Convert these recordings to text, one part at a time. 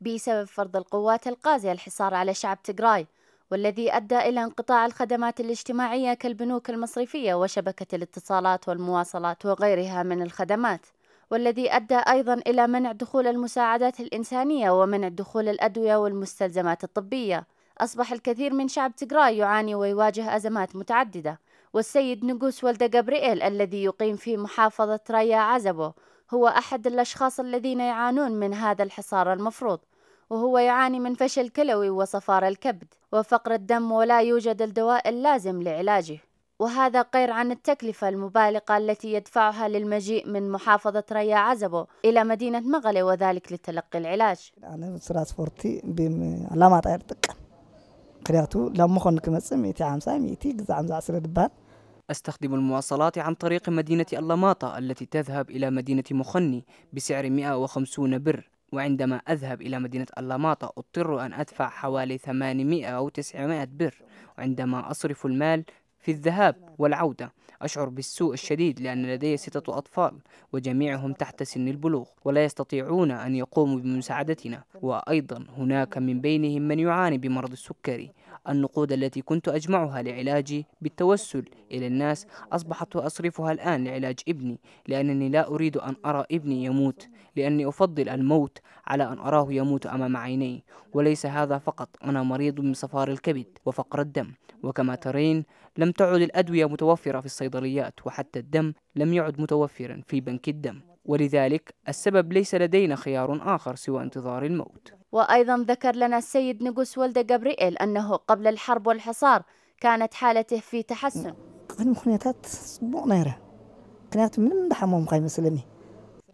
بسبب فرض القوات القازية الحصار على شعب تجراي والذي أدى إلى انقطاع الخدمات الاجتماعية كالبنوك المصرفية وشبكة الاتصالات والمواصلات وغيرها من الخدمات والذي أدى أيضا إلى منع دخول المساعدات الإنسانية ومنع دخول الأدوية والمستلزمات الطبية أصبح الكثير من شعب تجراي يعاني ويواجه أزمات متعددة والسيد نقوس ولد جابرييل الذي يقيم في محافظة ريا عزبو هو أحد الأشخاص الذين يعانون من هذا الحصار المفروض وهو يعاني من فشل كلوي وصفار الكبد وفقر الدم ولا يوجد الدواء اللازم لعلاجه وهذا غير عن التكلفة المبالغة التي يدفعها للمجيء من محافظة ريا عزبو إلى مدينة مغلي وذلك لتلقي العلاج أنا فورتي كمس ميتي عمسا ميتي قزا عسر دبان أستخدم المواصلات عن طريق مدينة اللماطة التي تذهب إلى مدينة مخني بسعر 150 بر وعندما أذهب إلى مدينة اللاماطة أضطر أن أدفع حوالي 800 أو 900 بر وعندما أصرف المال في الذهاب والعودة أشعر بالسوء الشديد لأن لدي ستة أطفال وجميعهم تحت سن البلوغ ولا يستطيعون أن يقوموا بمساعدتنا وأيضا هناك من بينهم من يعاني بمرض السكري النقود التي كنت أجمعها لعلاجي بالتوسل إلى الناس أصبحت وأصرفها الآن لعلاج ابني لأنني لا أريد أن أرى ابني يموت لأني أفضل الموت على أن أراه يموت أمام عيني وليس هذا فقط أنا مريض من صفار الكبد وفقر الدم وكما ترين لم تعد الأدوية متوفرة في الصيدليات وحتى الدم لم يعد متوفرا في بنك الدم ولذلك السبب ليس لدينا خيار آخر سوى انتظار الموت وأيضا ذكر لنا السيد نيقوس ولد جابرييل أنه قبل الحرب والحصار كانت حالته في تحسن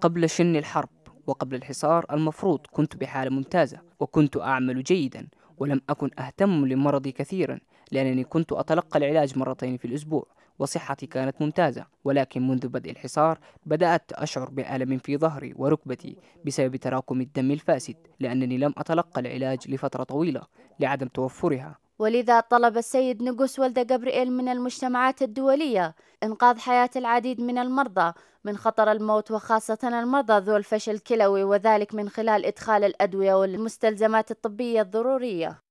قبل شن الحرب وقبل الحصار المفروض كنت بحالة ممتازة وكنت أعمل جيدا ولم أكن أهتم لمرضي كثيرا لأنني كنت أتلقى العلاج مرتين في الأسبوع وصحتي كانت ممتازة ولكن منذ بدء الحصار بدأت أشعر بألم في ظهري وركبتي بسبب تراكم الدم الفاسد لأنني لم أتلقى العلاج لفترة طويلة لعدم توفرها ولذا طلب السيد نقوس ولد جبريل من المجتمعات الدولية إنقاذ حياة العديد من المرضى من خطر الموت وخاصة المرضى ذو الفشل الكلوي وذلك من خلال إدخال الأدوية والمستلزمات الطبية الضرورية